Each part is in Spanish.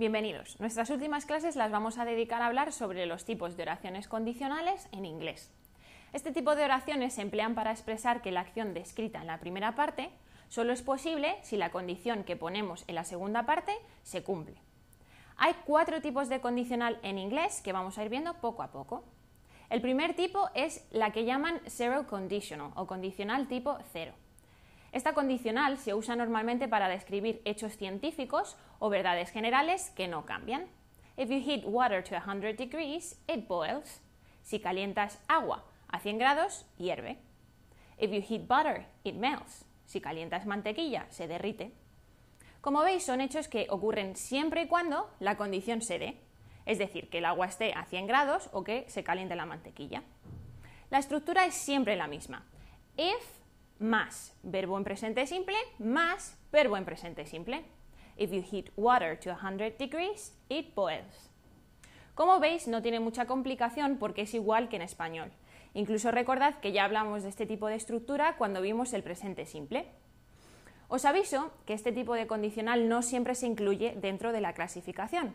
Bienvenidos. Nuestras últimas clases las vamos a dedicar a hablar sobre los tipos de oraciones condicionales en inglés. Este tipo de oraciones se emplean para expresar que la acción descrita en la primera parte solo es posible si la condición que ponemos en la segunda parte se cumple. Hay cuatro tipos de condicional en inglés que vamos a ir viendo poco a poco. El primer tipo es la que llaman zero conditional o condicional tipo cero. Esta condicional se usa normalmente para describir hechos científicos o verdades generales que no cambian. If you heat water to 100 degrees, it boils. Si calientas agua a 100 grados, hierve. If you heat butter, it melts. Si calientas mantequilla, se derrite. Como veis, son hechos que ocurren siempre y cuando la condición se dé, es decir, que el agua esté a 100 grados o que se caliente la mantequilla. La estructura es siempre la misma. If más verbo en presente simple más verbo en presente simple. If you heat water to 100 degrees, it boils. Como veis, no tiene mucha complicación porque es igual que en español. Incluso recordad que ya hablamos de este tipo de estructura cuando vimos el presente simple. Os aviso que este tipo de condicional no siempre se incluye dentro de la clasificación.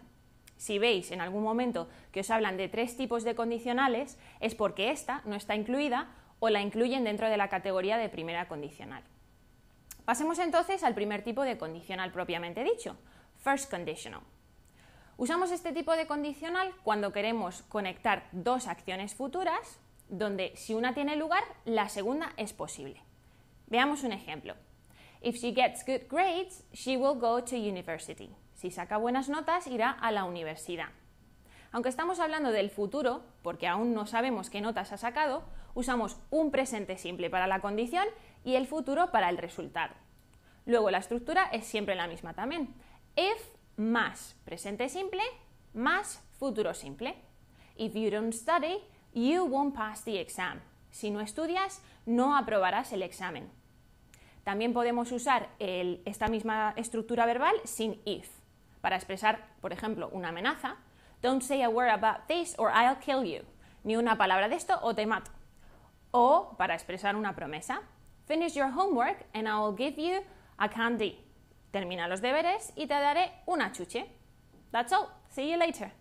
Si veis en algún momento que os hablan de tres tipos de condicionales, es porque esta no está incluida o la incluyen dentro de la categoría de primera condicional. Pasemos entonces al primer tipo de condicional propiamente dicho, first conditional. Usamos este tipo de condicional cuando queremos conectar dos acciones futuras donde si una tiene lugar, la segunda es posible. Veamos un ejemplo. If she gets good grades, she will go to university. Si saca buenas notas, irá a la universidad. Aunque estamos hablando del futuro, porque aún no sabemos qué notas ha sacado, usamos un presente simple para la condición y el futuro para el resultado. Luego la estructura es siempre la misma también. If más presente simple más futuro simple. If you don't study, you won't pass the exam. Si no estudias, no aprobarás el examen. También podemos usar esta misma estructura verbal sin if para expresar, por ejemplo, una amenaza Don't say a word about this or I'll kill you. Ni una palabra de esto o te mato. O para expresar una promesa. Finish your homework and I will give you a candy. Termina los deberes y te daré una chuche. That's all. See you later.